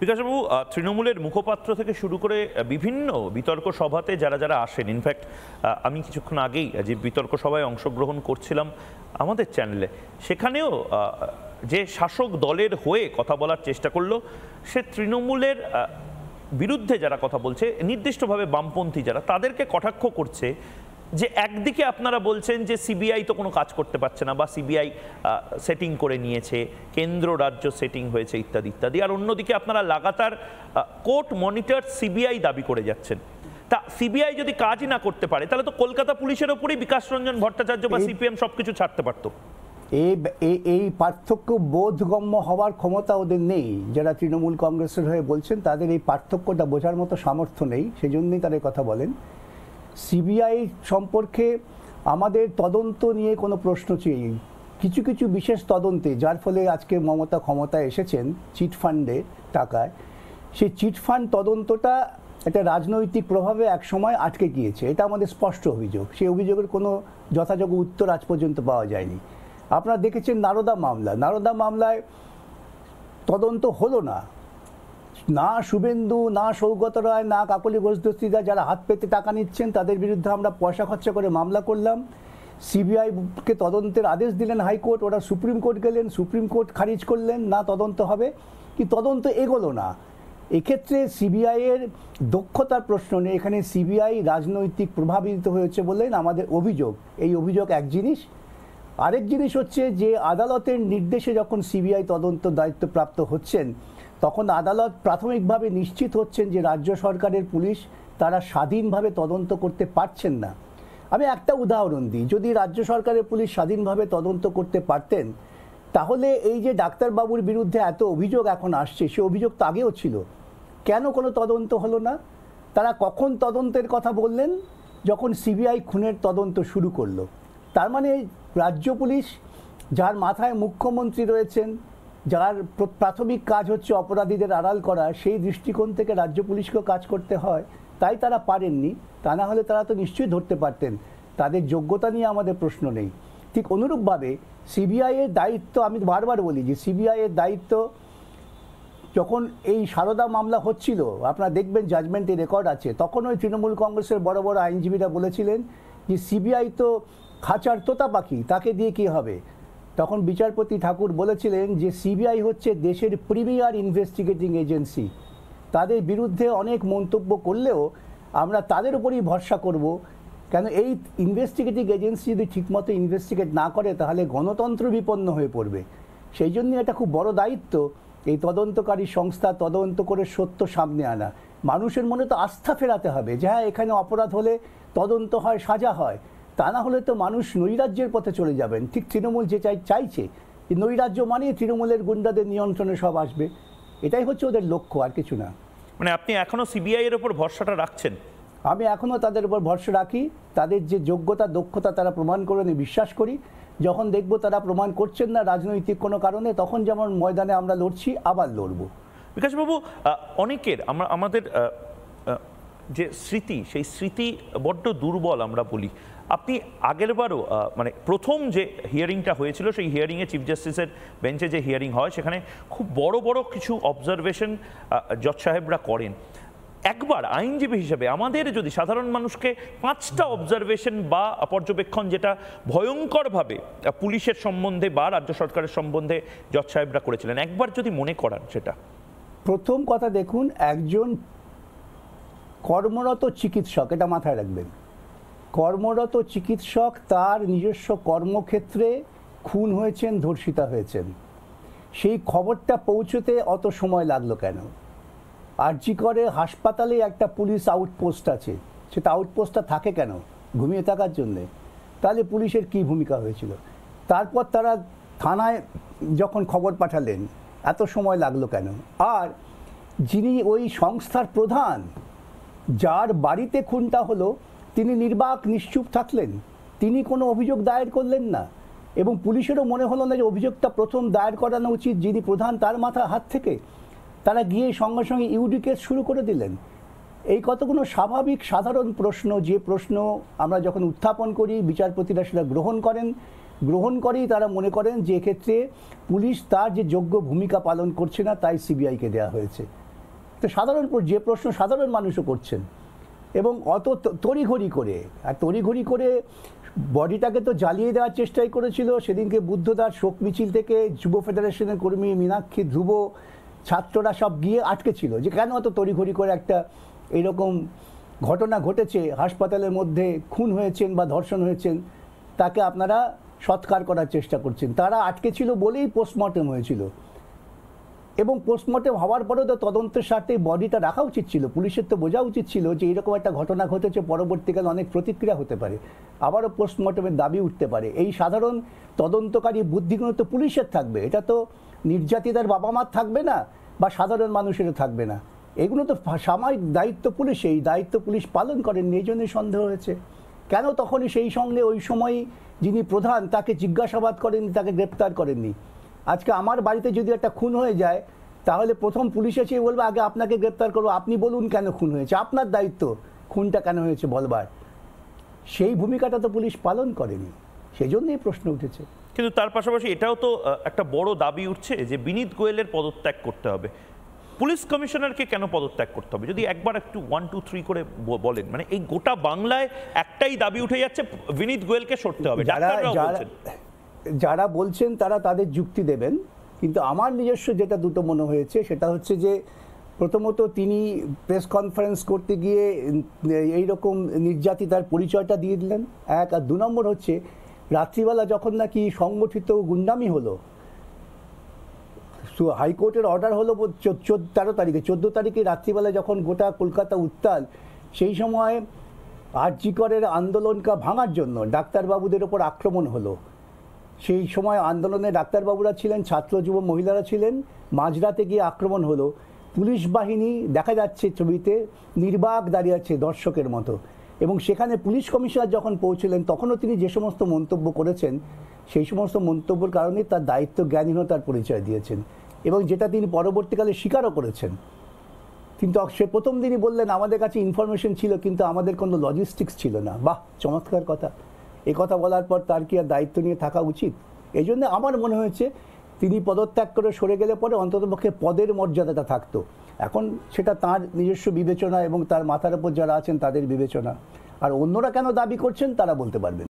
বিকাশবাবু তৃণমূলের মুখপাত্র থেকে শুরু করে বিভিন্ন বিতর্ক সভাতে যারা যারা আসেন ইনফ্যাক্ট আমি কিছুক্ষণ আগেই যে বিতর্ক সভায় অংশগ্রহণ করছিলাম আমাদের চ্যানেলে সেখানেও যে শাসক দলের হয়ে কথা বলার চেষ্টা করলো সে তৃণমূলের বিরুদ্ধে যারা কথা বলছে নির্দিষ্টভাবে বামপন্থী যারা তাদেরকে কটাক্ষ করছে যে একদিকে আপনারা বলছেন যে সিবিআই তো কোনো কাজ করতে পারছে না বা সিবিআই সেটিং করে নিয়েছে কেন্দ্র রাজ্য সেটিং হয়েছে ইত্যাদি ইত্যাদি আর অন্যদিকে আপনারা লাগাতার কোর্ট মনিটর সিবিআই দাবি করে যাচ্ছেন তা সিবিআই যদি কাজই না করতে পারে তাহলে তো কলকাতা পুলিশের ওপরই বিকাশ রঞ্জন ভট্টাচার্য বা সিপিএম সবকিছু ছাড়তে পারতো এই পার্থক্য বোধগম্য হওয়ার ক্ষমতা ওদের নেই যারা তৃণমূল কংগ্রেসের হয়ে বলছেন তাদের এই পার্থক্যটা বোঝার মতো সামর্থ্য নেই সেজন্যই তারা কথা বলেন সিবিআই সম্পর্কে আমাদের তদন্ত নিয়ে কোনো প্রশ্ন চেয়ে কিছু কিছু বিশেষ তদন্তে যার ফলে আজকে মমতা ক্ষমতায় এসেছেন চিট ফান্ডে টাকায় সেই চিট ফান্ড তদন্তটা একটা রাজনৈতিক প্রভাবে একসময় আটকে গিয়েছে এটা আমাদের স্পষ্ট অভিযোগ সেই অভিযোগের কোনো যথাযোগ্য উত্তর আজ পর্যন্ত পাওয়া যায়নি আপনারা দেখেছেন নারদা মামলা নারদা মামলায় তদন্ত হলো না না শুভেন্দু না সৌগত রায় না কাকলি ঘোষদস্তিরা যারা হাত পেতে টাকা নিচ্ছেন তাদের বিরুদ্ধে আমরা পয়সা খরচা করে মামলা করলাম সিবিআইকে তদন্তের আদেশ দিলেন হাইকোর্ট ওরা সুপ্রিম কোর্ট গেলেন সুপ্রিম কোর্ট খারিজ করলেন না তদন্ত হবে কি তদন্ত এগোলো না এক্ষেত্রে সিবিআইয়ের দক্ষতার প্রশ্ন নেই এখানে সিবিআই রাজনৈতিক প্রভাবিত হয়েছে বলেন আমাদের অভিযোগ এই অভিযোগ এক জিনিস আরেক জিনিস হচ্ছে যে আদালতের নির্দেশে যখন সিবিআই তদন্ত দায়িত্বপ্রাপ্ত হচ্ছেন তখন আদালত প্রাথমিকভাবে নিশ্চিত হচ্ছেন যে রাজ্য সরকারের পুলিশ তারা স্বাধীনভাবে তদন্ত করতে পারছেন না আমি একটা উদাহরণ দিই যদি রাজ্য সরকারের পুলিশ স্বাধীনভাবে তদন্ত করতে পারতেন তাহলে এই যে ডাক্তারবাবুর বিরুদ্ধে এত অভিযোগ এখন আসছে সে অভিযোগ তো আগেও ছিল কেন কোনো তদন্ত হলো না তারা কখন তদন্তের কথা বললেন যখন সিবিআই খুনের তদন্ত শুরু করলো তার মানে রাজ্য পুলিশ যার মাথায় মুখ্যমন্ত্রী রয়েছেন যার প্রাথমিক কাজ হচ্ছে অপরাধীদের আড়াল করা সেই দৃষ্টিকোণ থেকে রাজ্য পুলিশকেও কাজ করতে হয় তাই তারা পারেননি তা না হলে তারা তো নিশ্চয়ই ধরতে পারতেন তাদের যোগ্যতা নিয়ে আমাদের প্রশ্ন নেই ঠিক অনুরূপভাবে সিবিআইয়ের দায়িত্ব আমি বারবার বলি যে সিবিআইয়ের দায়িত্ব যখন এই সারদা মামলা হচ্ছিল আপনারা দেখবেন জাজমেন্টে রেকর্ড আছে তখন ওই তৃণমূল কংগ্রেসের বড় বড় আইনজীবীরা বলেছিলেন যে সিবিআই তো খাঁচার তোতা পাখি তাকে দিয়ে কী হবে তখন বিচারপতি ঠাকুর বলেছিলেন যে সিবিআই হচ্ছে দেশের প্রিমিয়ার ইনভেস্টিগেটিং এজেন্সি তাদের বিরুদ্ধে অনেক মন্তব্য করলেও আমরা তাদের উপরই ভরসা করব কেন এই ইনভেস্টিগেটিং এজেন্সি যদি ঠিকমতো ইনভেস্টিগেট না করে তাহলে গণতন্ত্র বিপন্ন হয়ে পড়বে সেই জন্য এটা খুব বড় দায়িত্ব এই তদন্তকারী সংস্থা তদন্ত করে সত্য সামনে আনা মানুষের মনে তো আস্থা ফেরাতে হবে যে হ্যাঁ এখানে অপরাধ হলে তদন্ত হয় সাজা হয় তা না হলে তো মানুষ নৈরাজ্যের পথে চলে যাবেন ঠিক তৃণমূল যে চাই চাইছে নৈরাজ্য মানে তৃণমূলের গুন্ডাদের নিয়ন্ত্রণে সব আসবে এটাই হচ্ছে ওদের লক্ষ্য আর কিছু না মানে আপনি এখনও সিবিআই এর ওপর ভরসাটা রাখছেন আমি এখনও তাদের উপর ভরসা রাখি তাদের যে যোগ্যতা দক্ষতা তারা প্রমাণ করে আমি বিশ্বাস করি যখন দেখব তারা প্রমাণ করছেন না রাজনৈতিক কোনো কারণে তখন যেমন ময়দানে আমরা লড়ছি আবার লড়ব বিকাশবাবু অনেকের আমরা আমাদের যে স্মৃতি সেই স্মৃতি বড্ড দুর্বল আমরা বলি আপনি আগেরবারও মানে প্রথম যে হিয়ারিংটা হয়েছিল সেই হিয়ারিংয়ে চিফ জাস্টিসের বেঞ্চে যে হিয়ারিং হয় সেখানে খুব বড় বড় কিছু অবজারভেশন জজ সাহেবরা করেন একবার আইনজীবী হিসেবে আমাদের যদি সাধারণ মানুষকে পাঁচটা অবজারভেশন বা পর্যবেক্ষণ যেটা ভয়ঙ্করভাবে পুলিশের সম্বন্ধে বা রাজ্য সরকারের সম্বন্ধে জজ সাহেবরা করেছিলেন একবার যদি মনে করান সেটা প্রথম কথা দেখুন একজন কর্মরত চিকিৎসক এটা মাথায় রাখবেন কর্মরত চিকিৎসক তার নিজস্ব কর্মক্ষেত্রে খুন হয়েছেন ধর্ষিতা হয়েছেন সেই খবরটা পৌঁছতে অত সময় লাগলো কেন আরজি করে হাসপাতালে একটা পুলিশ আউটপোস্ট আছে সেটা আউটপোস্টটা থাকে কেন ঘুমিয়ে থাকার জন্যে তাহলে পুলিশের কি ভূমিকা হয়েছিল তারপর তারা থানায় যখন খবর পাঠালেন এত সময় লাগলো কেন আর যিনি ওই সংস্থার প্রধান যার বাড়িতে খুনটা হলো তিনি নির্বাক নিশ্চুপ থাকলেন তিনি কোনো অভিযোগ দায়ের করলেন না এবং পুলিশেরও মনে হলো না যে অভিযোগটা প্রথম দায়ের করানো উচিত যিনি প্রধান তার মাথা হাত থেকে তারা গিয়ে সঙ্গে সঙ্গে ইউডি কেস শুরু করে দিলেন এই কতগুলো স্বাভাবিক সাধারণ প্রশ্ন যে প্রশ্ন আমরা যখন উত্থাপন করি বিচারপতিরা সেটা গ্রহণ করেন গ্রহণ করেই তারা মনে করেন যে ক্ষেত্রে পুলিশ তার যে যোগ্য ভূমিকা পালন করছে না তাই সিবিআইকে দেওয়া হয়েছে তো সাধারণ যে প্রশ্ন সাধারণ মানুষও করছেন এবং অত তড়িঘড়ি করে আর তড়িঘড়ি করে বডিটাকে তো জ্বালিয়ে দেওয়ার চেষ্টাই করেছিল সেদিনকে বুদ্ধদার শোক মিছিল থেকে যুব ফেডারেশনের কর্মী মীনাক্ষী ধ্রুব ছাত্ররা সব গিয়ে আটকে ছিল যে কেন অত তড়িঘড়ি করে একটা এরকম ঘটনা ঘটেছে হাসপাতালের মধ্যে খুন হয়েছেন বা ধর্ষণ হয়েছেন তাকে আপনারা সৎকার করার চেষ্টা করছেন তারা আটকে ছিল বলেই পোস্টমর্টম হয়েছিল এবং পোস্টমর্টেম হওয়ার পরেও তো তদন্তের স্বার্থে বডিটা রাখা উচিত ছিল পুলিশের তো বোঝা উচিত ছিল যে এরকম একটা ঘটনা ঘটেছে পরবর্তীকালে অনেক প্রতিক্রিয়া হতে পারে আবারও পোস্টমর্টমের দাবি উঠতে পারে এই সাধারণ তদন্তকারী বুদ্ধিগুলো তো পুলিশের থাকবে এটা তো নির্যাতিতার বাবা মার থাকবে না বা সাধারণ মানুষেরও থাকবে না এগুলো তো সাময়িক দায়িত্ব পুলিশ এই দায়িত্ব পুলিশ পালন করেন এই জন্যই সন্দেহ হয়েছে কেন তখনই সেই সঙ্গে ওই সময় যিনি প্রধান তাকে জিজ্ঞাসাবাদ করেননি তাকে গ্রেপ্তার করেননি আজকে আমার বাড়িতে যদি একটা খুন হয়ে যায় তাহলে প্রথম পুলিশ এসে বলবে আগে আপনাকে গ্রেপ্তার করবো আপনি বলুন কেন খুন হয়েছে আপনার দায়িত্ব খুনটা কেন হয়েছে বলবার সেই ভূমিকাটা তো পুলিশ পালন করেনি সেই জন্যই প্রশ্ন উঠেছে কিন্তু তার পাশাপাশি এটাও তো একটা বড় দাবি উঠছে যে বিনীত গোয়েলের পদত্যাগ করতে হবে পুলিশ কমিশনারকে কেন পদত্যাগ করতে হবে যদি একবার একটু ওয়ান টু থ্রি করে বলেন মানে এই গোটা বাংলায় একটাই দাবি উঠে যাচ্ছে বিনীত গোয়েলকে সরতে হবে ডাক্তাররাও বলছেন যারা বলছেন তারা তাদের যুক্তি দেবেন কিন্তু আমার নিজস্ব যেটা দুটো মনে হয়েছে সেটা হচ্ছে যে প্রথমত তিনি প্রেস কনফারেন্স করতে গিয়ে এই রকম নির্যাতিতার পরিচয়টা দিয়ে দিলেন এক আর দু নম্বর হচ্ছে রাত্রিবেলা যখন নাকি সংগঠিত গুন্ডামি হলো তো হাইকোর্টের অর্ডার হলো চোদ্দ তেরো তারিখে চোদ্দ তারিখে রাত্রিবেলা যখন গোটা কলকাতা উত্তাল সেই সময় আর্যিকরের আন্দোলনকে ভাঙার জন্য ডাক্তারবাবুদের ওপর আক্রমণ হলো সেই সময় আন্দোলনে ডাক্তারবাবুরা ছিলেন ছাত্র যুব মহিলারা ছিলেন মাঝরাতে গিয়ে আক্রমণ হলো পুলিশ বাহিনী দেখা যাচ্ছে ছবিতে নির্বাক দাঁড়িয়ে আছে দর্শকের মতো এবং সেখানে পুলিশ কমিশনার যখন পৌঁছলেন তখনও তিনি যে সমস্ত মন্তব্য করেছেন সেই সমস্ত মন্তব্যের কারণে তার দায়িত্ব জ্ঞানহীনতার পরিচয় দিয়েছেন এবং যেটা তিনি পরবর্তীকালে স্বীকারও করেছেন কিন্তু সে প্রথম দিনই বললেন আমাদের কাছে ইনফরমেশন ছিল কিন্তু আমাদের কোনো লজিস্টিক্স ছিল না বাহ চমৎকার কথা এ কথা বলার পর তার কি আর দায়িত্ব নিয়ে থাকা উচিত এই জন্য আমার মনে হয়েছে তিনি পদত্যাগ করে সরে গেলে পরে অন্ততপক্ষে পদের মর্যাদাটা থাকতো এখন সেটা তার নিজস্ব বিবেচনা এবং তার মাথার উপর যারা আছেন তাদের বিবেচনা আর অন্যরা কেন দাবি করছেন তারা বলতে পারবেন